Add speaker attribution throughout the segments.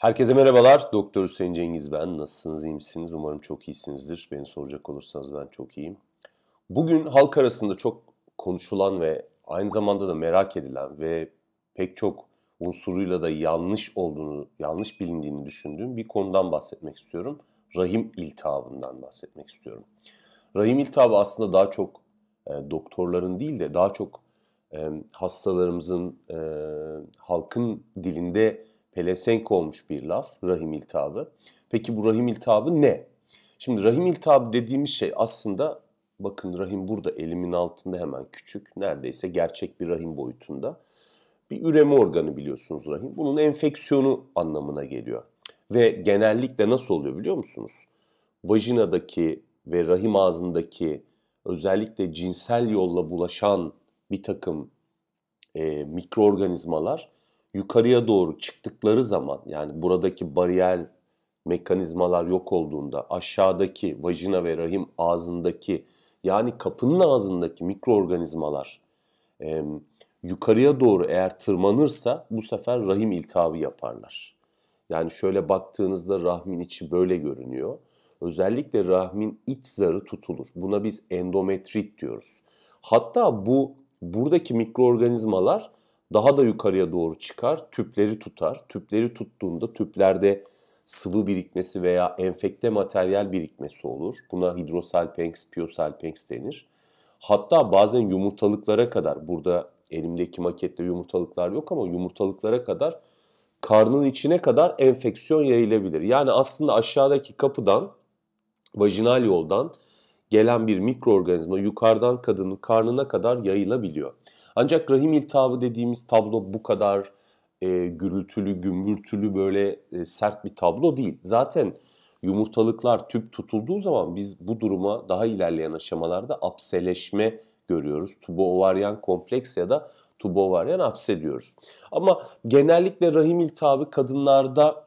Speaker 1: Herkese merhabalar. Doktor Hüseyin Cengiz ben. Nasılsınız, iyi misiniz? Umarım çok iyisinizdir. Beni soracak olursanız ben çok iyiyim. Bugün halk arasında çok konuşulan ve aynı zamanda da merak edilen ve pek çok unsuruyla da yanlış olduğunu, yanlış bilindiğini düşündüğüm bir konudan bahsetmek istiyorum. Rahim iltihabından bahsetmek istiyorum. Rahim iltihabı aslında daha çok e, doktorların değil de daha çok e, hastalarımızın, e, halkın dilinde pelesenk olmuş bir laf rahim iltihabı. Peki bu rahim iltihabı ne? Şimdi rahim iltihabı dediğimiz şey aslında bakın rahim burada elimin altında hemen küçük neredeyse gerçek bir rahim boyutunda. Bir üreme organı biliyorsunuz rahim. Bunun enfeksiyonu anlamına geliyor. Ve genellikle nasıl oluyor biliyor musunuz? Vajinadaki ve rahim ağzındaki özellikle cinsel yolla bulaşan bir takım e, mikroorganizmalar yukarıya doğru çıktıkları zaman yani buradaki bariyer mekanizmalar yok olduğunda aşağıdaki vajina ve rahim ağzındaki yani kapının ağzındaki mikroorganizmalar e, yukarıya doğru eğer tırmanırsa bu sefer rahim iltihabı yaparlar. Yani şöyle baktığınızda rahmin içi böyle görünüyor. Özellikle rahmin iç zarı tutulur. Buna biz endometrit diyoruz. Hatta bu buradaki mikroorganizmalar daha da yukarıya doğru çıkar, tüpleri tutar. Tüpleri tuttuğunda tüplerde sıvı birikmesi veya enfekte materyal birikmesi olur. Buna hidrosalpenx, piosalpenx denir. Hatta bazen yumurtalıklara kadar, burada elimdeki makette yumurtalıklar yok ama yumurtalıklara kadar karnın içine kadar enfeksiyon yayılabilir. Yani aslında aşağıdaki kapıdan, vajinal yoldan gelen bir mikroorganizma yukarıdan kadının karnına kadar yayılabiliyor. Ancak rahim iltihabı dediğimiz tablo bu kadar e, gürültülü, gümbürtülü böyle e, sert bir tablo değil. Zaten yumurtalıklar tüp tutulduğu zaman biz bu duruma daha ilerleyen aşamalarda apseleşme görüyoruz. Tubo-ovaryen kompleks ya da tubo-ovaryen apse diyoruz. Ama genellikle rahim iltihabı kadınlarda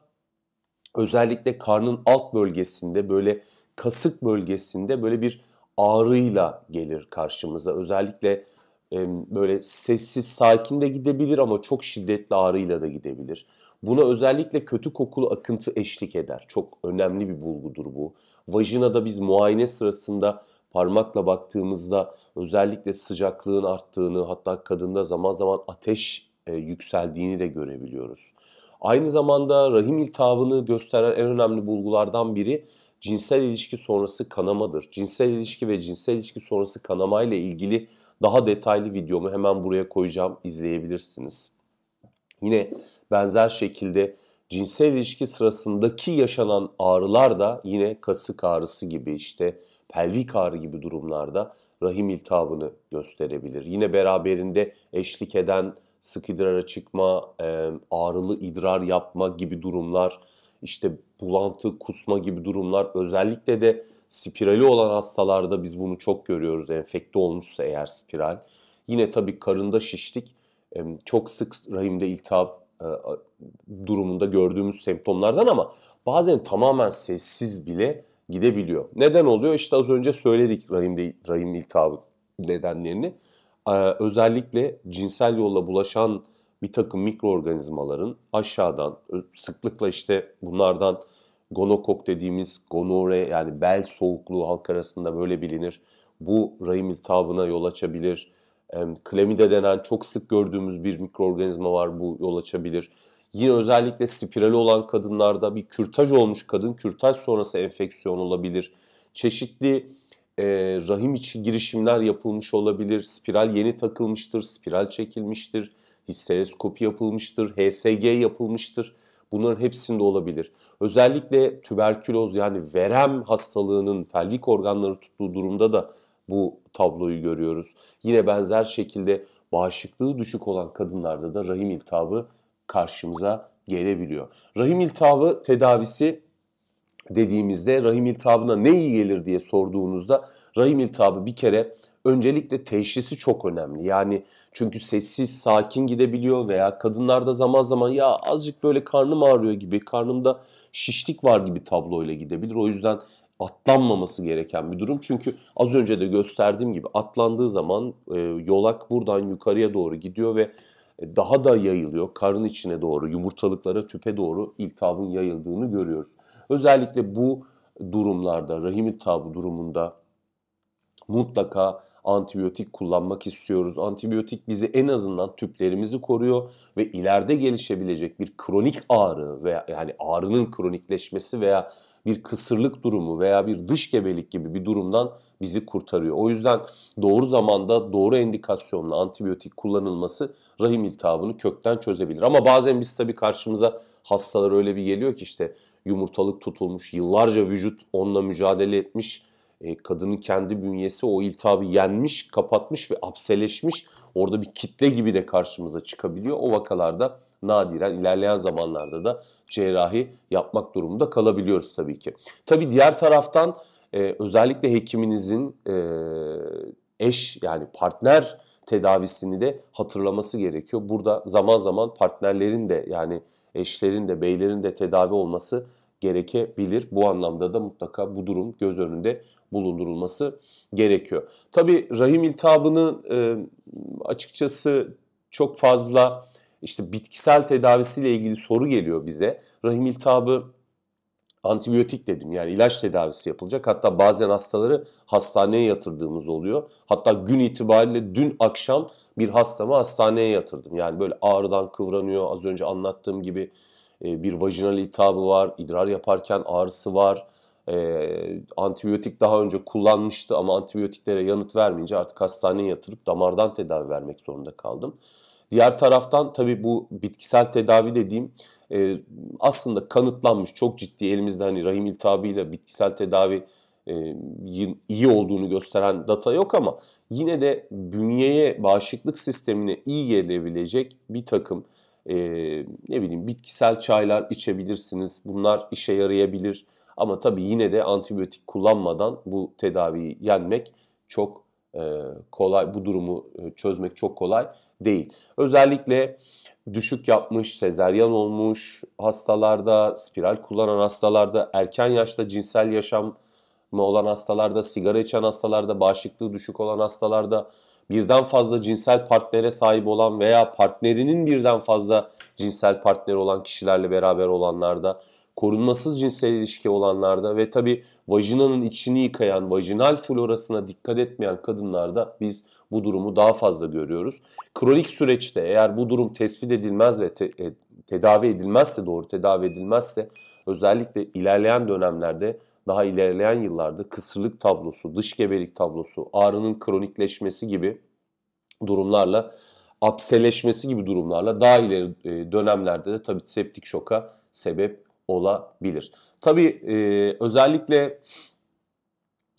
Speaker 1: özellikle karnın alt bölgesinde böyle kasık bölgesinde böyle bir ağrıyla gelir karşımıza. Özellikle böyle sessiz sakin de gidebilir ama çok şiddetli ağrıyla da gidebilir. Buna özellikle kötü kokulu akıntı eşlik eder. Çok önemli bir bulgudur bu. Vajinada biz muayene sırasında parmakla baktığımızda özellikle sıcaklığın arttığını hatta kadında zaman zaman ateş e, yükseldiğini de görebiliyoruz. Aynı zamanda rahim iltihabını gösteren en önemli bulgulardan biri cinsel ilişki sonrası kanamadır. Cinsel ilişki ve cinsel ilişki sonrası kanama ile ilgili daha detaylı videomu hemen buraya koyacağım İzleyebilirsiniz. Yine benzer şekilde cinsel ilişki sırasındaki yaşanan ağrılar da yine kasık ağrısı gibi işte pelvik ağrı gibi durumlarda rahim iltihabını gösterebilir. Yine beraberinde eşlik eden sık idrara çıkma, ağrılı idrar yapma gibi durumlar işte bulantı, kusma gibi durumlar özellikle de spirali olan hastalarda biz bunu çok görüyoruz. Enfekte olmuşsa eğer spiral. Yine tabii karında şişlik çok sık rahimde iltihap e, durumunda gördüğümüz semptomlardan ama bazen tamamen sessiz bile gidebiliyor. Neden oluyor? İşte az önce söyledik rahimde rahim iltihabı nedenlerini. Özellikle cinsel yolla bulaşan bir takım mikroorganizmaların aşağıdan sıklıkla işte bunlardan gonokok dediğimiz gonore yani bel soğukluğu halk arasında böyle bilinir. Bu rahim iltihabına yol açabilir. Klemide denen çok sık gördüğümüz bir mikroorganizma var bu yol açabilir. Yine özellikle spirali olan kadınlarda bir kürtaj olmuş kadın kürtaj sonrası enfeksiyon olabilir. Çeşitli e, rahim içi girişimler yapılmış olabilir. Spiral yeni takılmıştır, spiral çekilmiştir histereskopi yapılmıştır, HSG yapılmıştır. Bunların hepsinde olabilir. Özellikle tüberküloz yani verem hastalığının pelvik organları tuttuğu durumda da bu tabloyu görüyoruz. Yine benzer şekilde bağışıklığı düşük olan kadınlarda da rahim iltihabı karşımıza gelebiliyor. Rahim iltihabı tedavisi dediğimizde rahim iltihabına ne iyi gelir diye sorduğunuzda rahim iltihabı bir kere öncelikle teşhisi çok önemli. Yani çünkü sessiz, sakin gidebiliyor veya kadınlarda zaman zaman ya azıcık böyle karnım ağrıyor gibi, karnımda şişlik var gibi tabloyla gidebilir. O yüzden atlanmaması gereken bir durum. Çünkü az önce de gösterdiğim gibi atlandığı zaman e, yolak buradan yukarıya doğru gidiyor ve e, daha da yayılıyor. Karın içine doğru, yumurtalıklara, tüpe doğru iltihabın yayıldığını görüyoruz. Özellikle bu durumlarda, rahim iltihabı durumunda mutlaka antibiyotik kullanmak istiyoruz. Antibiyotik bizi en azından tüplerimizi koruyor ve ileride gelişebilecek bir kronik ağrı veya yani ağrının kronikleşmesi veya bir kısırlık durumu veya bir dış gebelik gibi bir durumdan bizi kurtarıyor. O yüzden doğru zamanda doğru indikasyonla antibiyotik kullanılması rahim iltihabını kökten çözebilir. Ama bazen biz tabii karşımıza hastalar öyle bir geliyor ki işte yumurtalık tutulmuş, yıllarca vücut onunla mücadele etmiş e, kadının kendi bünyesi o iltihabı yenmiş, kapatmış ve apseleşmiş. Orada bir kitle gibi de karşımıza çıkabiliyor. O vakalarda nadiren ilerleyen zamanlarda da cerrahi yapmak durumunda kalabiliyoruz tabii ki. Tabii diğer taraftan e, özellikle hekiminizin e, eş yani partner tedavisini de hatırlaması gerekiyor. Burada zaman zaman partnerlerin de yani eşlerin de beylerin de tedavi olması gerekebilir. Bu anlamda da mutlaka bu durum göz önünde bulundurulması gerekiyor. Tabi rahim iltihabını e, açıkçası çok fazla işte bitkisel tedavisiyle ilgili soru geliyor bize. Rahim iltihabı antibiyotik dedim yani ilaç tedavisi yapılacak. Hatta bazen hastaları hastaneye yatırdığımız oluyor. Hatta gün itibariyle dün akşam bir hastamı hastaneye yatırdım. Yani böyle ağrıdan kıvranıyor az önce anlattığım gibi ee, bir vajinal iltihabı var, idrar yaparken ağrısı var. E, antibiyotik daha önce kullanmıştı ama antibiyotiklere yanıt vermeyince artık hastaneye yatırıp damardan tedavi vermek zorunda kaldım. Diğer taraftan tabii bu bitkisel tedavi dediğim e, aslında kanıtlanmış çok ciddi elimizde hani rahim iltihabıyla bitkisel tedavi e, iyi olduğunu gösteren data yok ama yine de bünyeye bağışıklık sistemine iyi gelebilecek bir takım e, ne bileyim bitkisel çaylar içebilirsiniz. Bunlar işe yarayabilir. Ama tabii yine de antibiyotik kullanmadan bu tedaviyi yenmek çok e, kolay, bu durumu çözmek çok kolay değil. Özellikle düşük yapmış, sezeryan olmuş hastalarda, spiral kullanan hastalarda, erken yaşta cinsel yaşam olan hastalarda, sigara içen hastalarda, bağışıklığı düşük olan hastalarda, birden fazla cinsel partnere sahip olan veya partnerinin birden fazla cinsel partneri olan kişilerle beraber olanlarda, korunmasız cinsel ilişki olanlarda ve tabi vajinanın içini yıkayan, vajinal florasına dikkat etmeyen kadınlarda biz bu durumu daha fazla görüyoruz. Kronik süreçte eğer bu durum tespit edilmez ve te- e, tedavi edilmezse, doğru tedavi edilmezse özellikle ilerleyen dönemlerde daha ilerleyen yıllarda kısırlık tablosu, dış gebelik tablosu, ağrının kronikleşmesi gibi durumlarla, apseleşmesi gibi durumlarla daha ileri e, dönemlerde de tabii septik şoka sebep olabilir. Tabii e, özellikle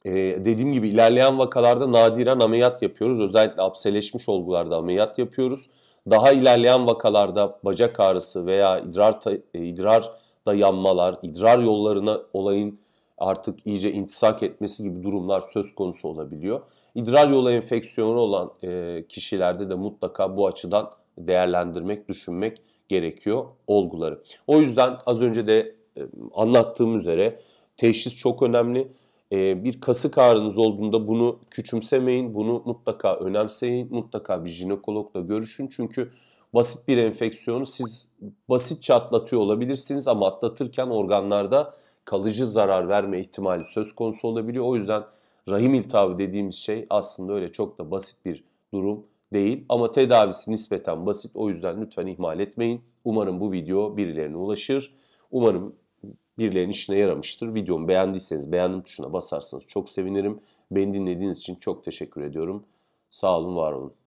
Speaker 1: e, dediğim gibi ilerleyen vakalarda nadiren ameliyat yapıyoruz. Özellikle apseleşmiş olgularda ameliyat yapıyoruz. Daha ilerleyen vakalarda bacak ağrısı veya idrar ta, e, idrar da yanmalar, idrar yollarına olayın artık iyice intisak etmesi gibi durumlar söz konusu olabiliyor. İdrar yolu enfeksiyonu olan e, kişilerde de mutlaka bu açıdan değerlendirmek, düşünmek gerekiyor olguları. O yüzden az önce de e, anlattığım üzere teşhis çok önemli. E, bir kasık ağrınız olduğunda bunu küçümsemeyin, bunu mutlaka önemseyin, mutlaka bir jinekologla görüşün çünkü basit bir enfeksiyonu siz basitçe atlatıyor olabilirsiniz ama atlatırken organlarda kalıcı zarar verme ihtimali söz konusu olabiliyor. O yüzden rahim iltihabı dediğimiz şey aslında öyle çok da basit bir durum değil ama tedavisi nispeten basit. O yüzden lütfen ihmal etmeyin. Umarım bu video birilerine ulaşır. Umarım birilerinin işine yaramıştır. Videomu beğendiyseniz beğendim tuşuna basarsanız çok sevinirim. Beni dinlediğiniz için çok teşekkür ediyorum. Sağ olun, var olun.